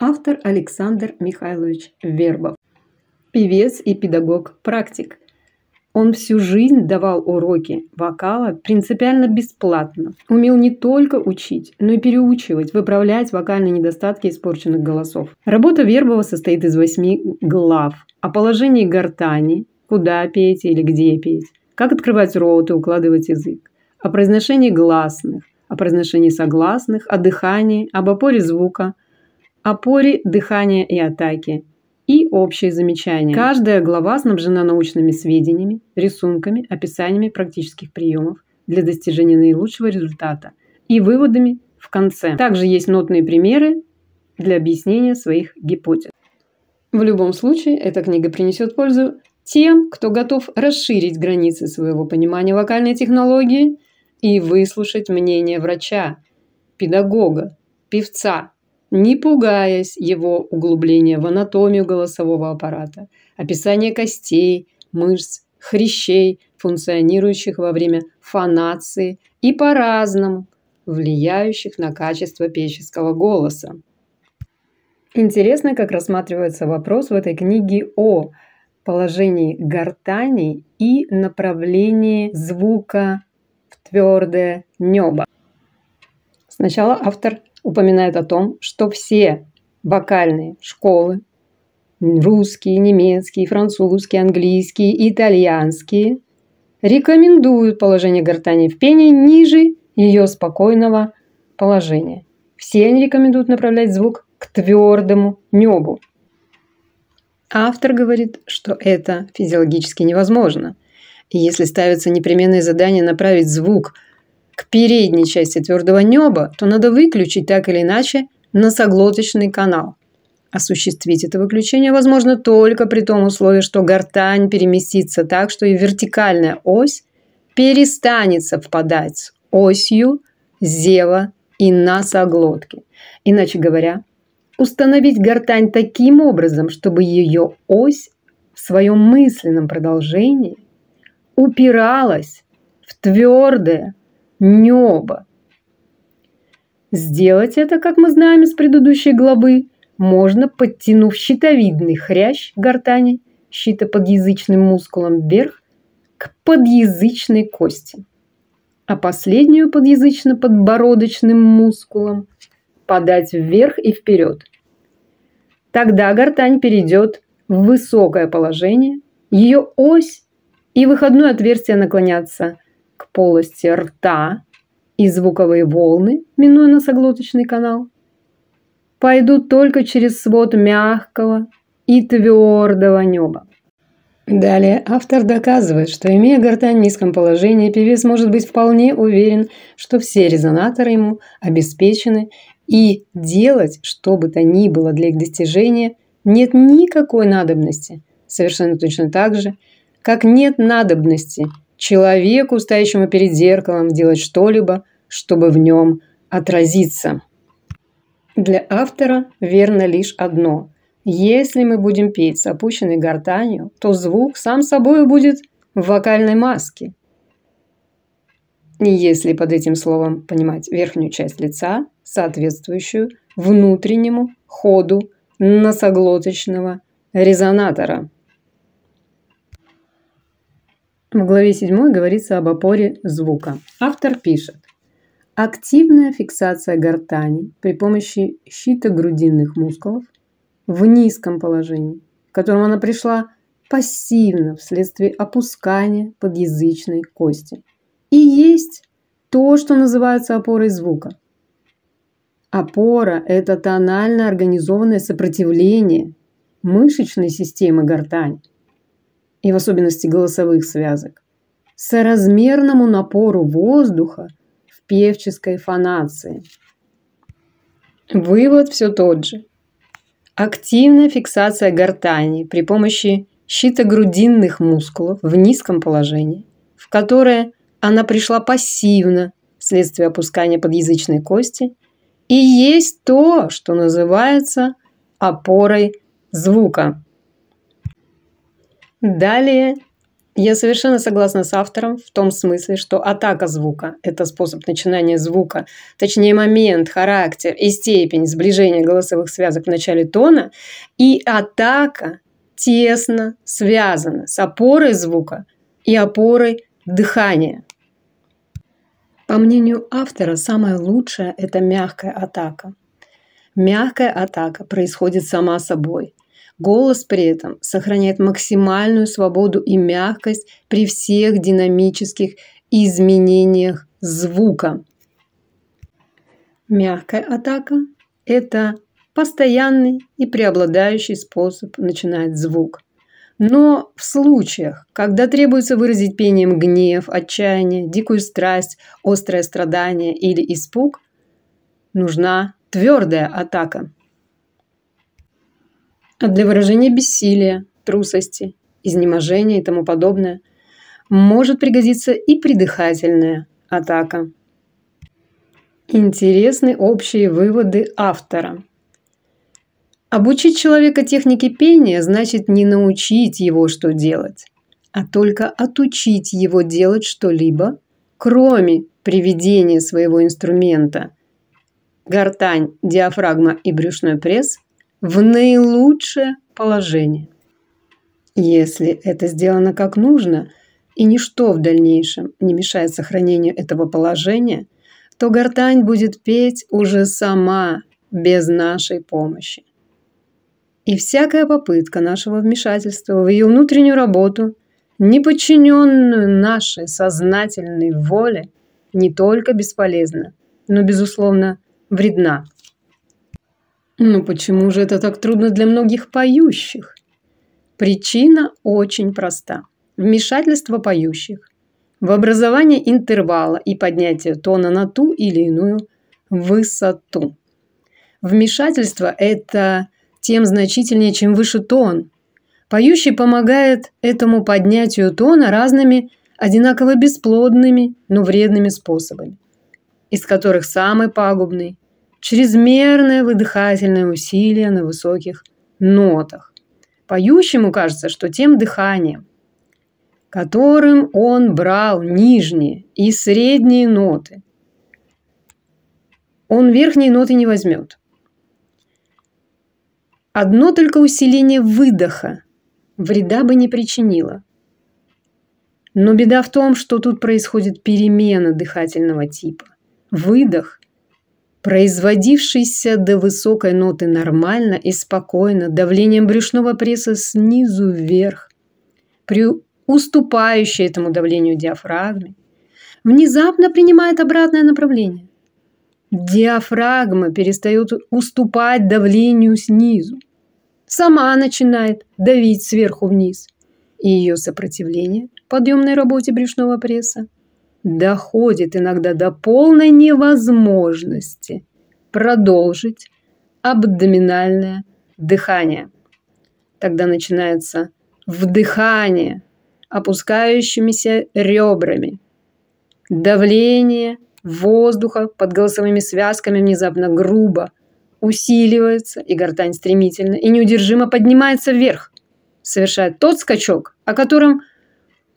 Автор Александр Михайлович Вербов. Певец и педагог-практик. Он всю жизнь давал уроки вокала принципиально бесплатно. Умел не только учить, но и переучивать, выправлять вокальные недостатки испорченных голосов. Работа Вербова состоит из восьми глав о положении гортани, куда петь или где петь, как открывать рот и укладывать язык, о произношении гласных, о произношении согласных, о дыхании, об опоре звука – опоре дыхания и атаки и общие замечания. Каждая глава снабжена научными сведениями, рисунками, описаниями практических приемов для достижения наилучшего результата и выводами в конце. Также есть нотные примеры для объяснения своих гипотез. В любом случае, эта книга принесет пользу тем, кто готов расширить границы своего понимания вокальной технологии и выслушать мнение врача, педагога, певца, не пугаясь его углубления в анатомию голосового аппарата, описание костей, мышц, хрящей, функционирующих во время фонации и по-разному влияющих на качество певческого голоса. Интересно, как рассматривается вопрос в этой книге о положении гортани и направлении звука в твердое небо. Сначала автор упоминает о том, что все вокальные школы, русские, немецкие, французские, английские, итальянские, рекомендуют положение гортани в пении ниже ее спокойного положения. Все они рекомендуют направлять звук к твердому небу. Автор говорит, что это физиологически невозможно. И если ставится непременное задание направить звук – к передней части твердого неба, то надо выключить так или иначе носоглоточный канал. Осуществить это выключение возможно только при том условии, что гортань переместится так, что и вертикальная ось перестанет совпадать с осью зева и носоглотки. Иначе говоря, установить гортань таким образом, чтобы ее ось в своем мысленном продолжении упиралась в твердое нёба. Сделать это, как мы знаем из предыдущей главы, можно, подтянув щитовидный хрящ гортани, щита подъязычным мускулом вверх, к подъязычной кости, а последнюю подъязычно-подбородочным мускулом подать вверх и вперед. Тогда гортань перейдет в высокое положение, ее ось и выходное отверстие наклонятся полости рта и звуковые волны, минуя носоглоточный канал, пойдут только через свод мягкого и твердого неба. Далее автор доказывает, что имея гортань в низком положении, певец может быть вполне уверен, что все резонаторы ему обеспечены и делать что бы то ни было для их достижения нет никакой надобности, совершенно точно так же, как нет надобности человеку, стоящему перед зеркалом, делать что-либо, чтобы в нем отразиться. Для автора верно лишь одно. Если мы будем петь с опущенной гортанью, то звук сам собой будет в вокальной маске. И Если под этим словом понимать верхнюю часть лица, соответствующую внутреннему ходу носоглоточного резонатора – в главе 7 говорится об опоре звука. Автор пишет. Активная фиксация гортани при помощи щита грудинных мускулов в низком положении, к которому она пришла пассивно вследствие опускания подъязычной кости. И есть то, что называется опорой звука. Опора – это тонально организованное сопротивление мышечной системы гортани – и в особенности голосовых связок, соразмерному напору воздуха в певческой фонации. Вывод все тот же. Активная фиксация гортани при помощи щитогрудинных мускулов в низком положении, в которое она пришла пассивно вследствие опускания подъязычной кости, и есть то, что называется опорой звука. Далее, я совершенно согласна с автором в том смысле, что атака звука – это способ начинания звука, точнее момент, характер и степень сближения голосовых связок в начале тона, и атака тесно связана с опорой звука и опорой дыхания. По мнению автора, самое лучшее – это мягкая атака. Мягкая атака происходит сама собой – Голос при этом сохраняет максимальную свободу и мягкость при всех динамических изменениях звука. Мягкая атака – это постоянный и преобладающий способ начинать звук. Но в случаях, когда требуется выразить пением гнев, отчаяние, дикую страсть, острое страдание или испуг, нужна твердая атака – а для выражения бессилия, трусости, изнеможения и тому подобное может пригодиться и придыхательная атака. Интересны общие выводы автора. Обучить человека технике пения значит не научить его, что делать, а только отучить его делать что-либо, кроме приведения своего инструмента – гортань, диафрагма и брюшной пресс – в наилучшее положение. Если это сделано как нужно, и ничто в дальнейшем не мешает сохранению этого положения, то гортань будет петь уже сама, без нашей помощи. И всякая попытка нашего вмешательства в ее внутреннюю работу, не нашей сознательной воле, не только бесполезна, но, безусловно, вредна. Ну почему же это так трудно для многих поющих? Причина очень проста. Вмешательство поющих. В образование интервала и поднятие тона на ту или иную высоту. Вмешательство – это тем значительнее, чем выше тон. Поющий помогает этому поднятию тона разными, одинаково бесплодными, но вредными способами, из которых самый пагубный чрезмерное выдыхательное усилие на высоких нотах. Поющему кажется, что тем дыханием, которым он брал нижние и средние ноты, он верхние ноты не возьмет. Одно только усиление выдоха вреда бы не причинило. Но беда в том, что тут происходит перемена дыхательного типа. Выдох производившийся до высокой ноты нормально и спокойно, давлением брюшного пресса снизу вверх, при уступающей этому давлению диафрагме, внезапно принимает обратное направление. Диафрагма перестает уступать давлению снизу. Сама начинает давить сверху вниз. И ее сопротивление подъемной работе брюшного пресса – доходит иногда до полной невозможности продолжить абдоминальное дыхание. Тогда начинается вдыхание опускающимися ребрами, давление воздуха под голосовыми связками внезапно грубо усиливается, и гортань стремительно и неудержимо поднимается вверх, совершает тот скачок, о котором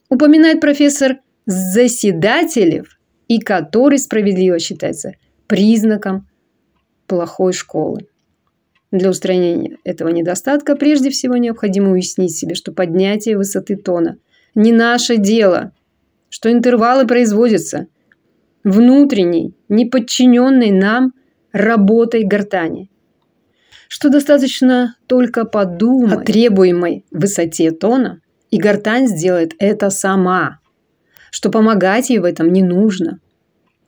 упоминает профессор заседателев, и который справедливо считается признаком плохой школы. Для устранения этого недостатка прежде всего необходимо уяснить себе, что поднятие высоты тона не наше дело, что интервалы производятся внутренней, неподчиненной нам работой гортани, что достаточно только подумать о требуемой высоте тона, и гортань сделает это сама – что помогать ей в этом не нужно.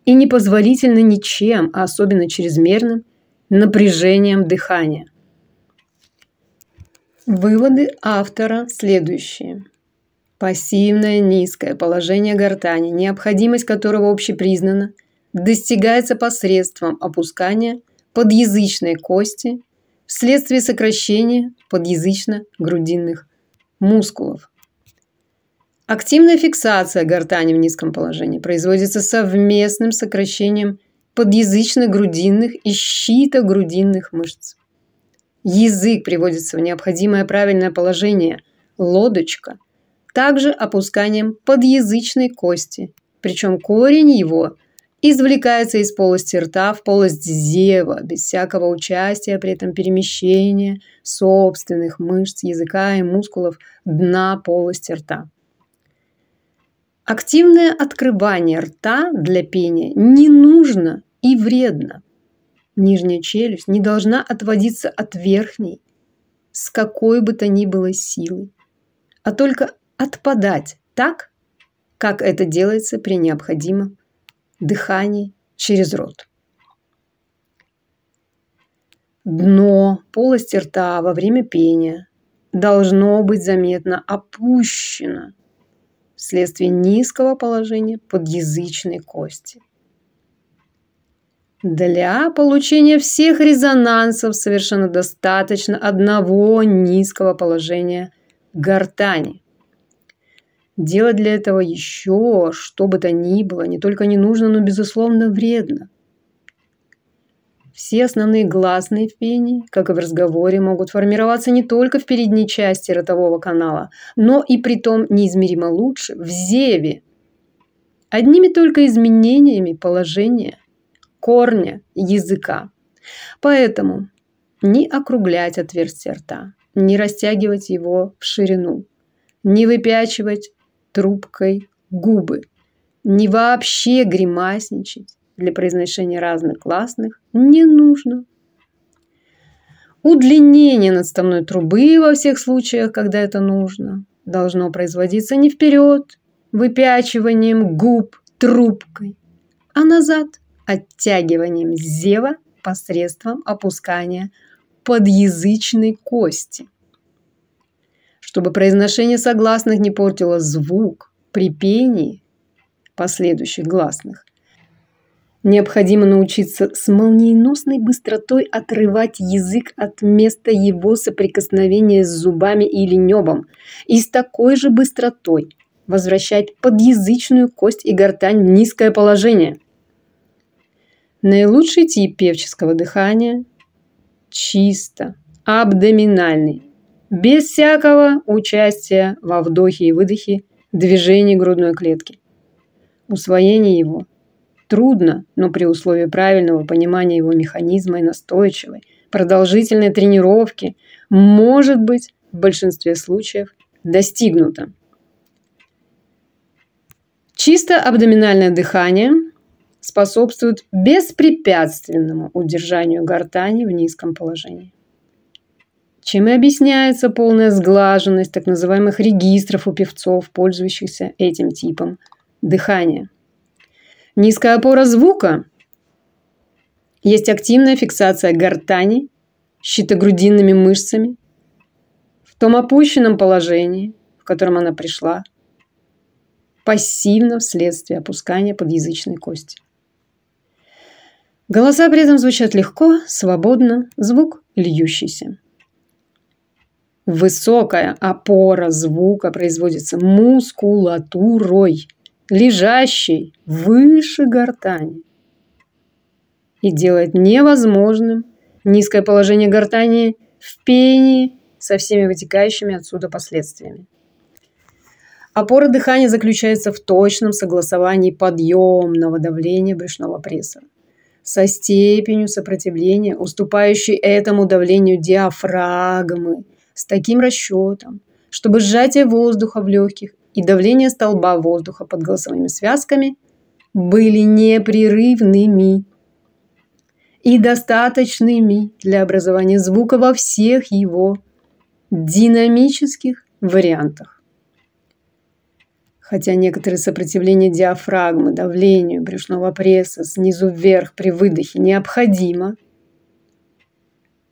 И непозволительно ничем, а особенно чрезмерным, напряжением дыхания. Выводы автора следующие. Пассивное низкое положение гортани, необходимость которого общепризнана, достигается посредством опускания подъязычной кости вследствие сокращения подъязычно-грудинных мускулов. Активная фиксация гортани в низком положении производится совместным сокращением подъязычно-грудинных и щито-грудинных мышц. Язык приводится в необходимое правильное положение – лодочка, также опусканием подъязычной кости, причем корень его извлекается из полости рта в полость зева, без всякого участия при этом перемещения собственных мышц языка и мускулов дна полости рта. Активное открывание рта для пения не нужно и вредно. Нижняя челюсть не должна отводиться от верхней с какой бы то ни было силой, а только отпадать так, как это делается при необходимом дыхании через рот. Дно полости рта во время пения должно быть заметно опущено – вследствие низкого положения подъязычной кости. Для получения всех резонансов совершенно достаточно одного низкого положения гортани. Делать для этого еще что бы то ни было не только не нужно, но безусловно вредно – все основные гласные в пении, как и в разговоре, могут формироваться не только в передней части ротового канала, но и при том неизмеримо лучше в зеве. Одними только изменениями положения, корня языка. Поэтому не округлять отверстие рта, не растягивать его в ширину, не выпячивать трубкой губы, не вообще гримасничать, для произношения разных гласных не нужно. Удлинение надставной трубы во всех случаях, когда это нужно, должно производиться не вперед, выпячиванием губ трубкой, а назад оттягиванием зева посредством опускания подъязычной кости. Чтобы произношение согласных не портило звук при пении последующих гласных, Необходимо научиться с молниеносной быстротой отрывать язык от места его соприкосновения с зубами или небом и с такой же быстротой возвращать подъязычную кость и гортань в низкое положение. Наилучший тип певческого дыхания – чисто, абдоминальный, без всякого участия во вдохе и выдохе движений грудной клетки. Усвоение его – Трудно, но при условии правильного понимания его механизма и настойчивой, продолжительной тренировки, может быть, в большинстве случаев достигнуто. Чисто абдоминальное дыхание способствует беспрепятственному удержанию гортани в низком положении. Чем и объясняется полная сглаженность так называемых регистров у певцов, пользующихся этим типом дыхания – Низкая опора звука. Есть активная фиксация гортани, щитогрудинными мышцами. В том опущенном положении, в котором она пришла, пассивно вследствие опускания подъязычной кости. Голоса при этом звучат легко, свободно, звук льющийся. Высокая опора звука производится мускулатурой – лежащей выше гортани и делает невозможным низкое положение гортани в пении со всеми вытекающими отсюда последствиями. Опора дыхания заключается в точном согласовании подъемного давления брюшного пресса со степенью сопротивления, уступающей этому давлению диафрагмы, с таким расчетом, чтобы сжатие воздуха в легких и давление столба воздуха под голосовыми связками были непрерывными и достаточными для образования звука во всех его динамических вариантах. Хотя некоторые сопротивления диафрагмы, давлению брюшного пресса снизу вверх при выдохе необходимо,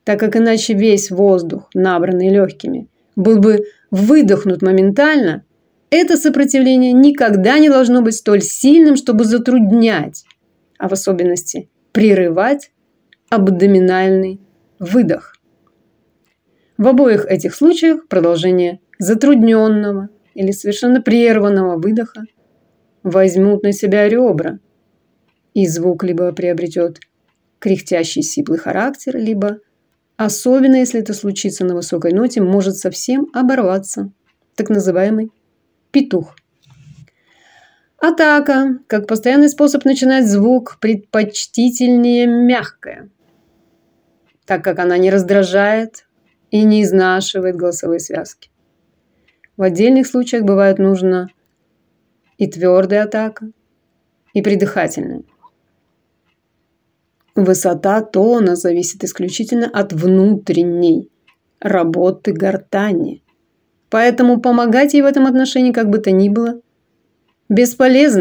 так как иначе весь воздух, набранный легкими, был бы выдохнут моментально это сопротивление никогда не должно быть столь сильным, чтобы затруднять, а в особенности прерывать абдоминальный выдох. В обоих этих случаях продолжение затрудненного или совершенно прерванного выдоха возьмут на себя ребра, и звук либо приобретет кряхтящий сиплый характер, либо, особенно если это случится на высокой ноте, может совсем оборваться, так называемый петух. Атака, как постоянный способ начинать звук, предпочтительнее мягкая, так как она не раздражает и не изнашивает голосовые связки. В отдельных случаях бывает нужно и твердая атака, и придыхательная. Высота тона зависит исключительно от внутренней работы гортани Поэтому помогать ей в этом отношении как бы то ни было бесполезно.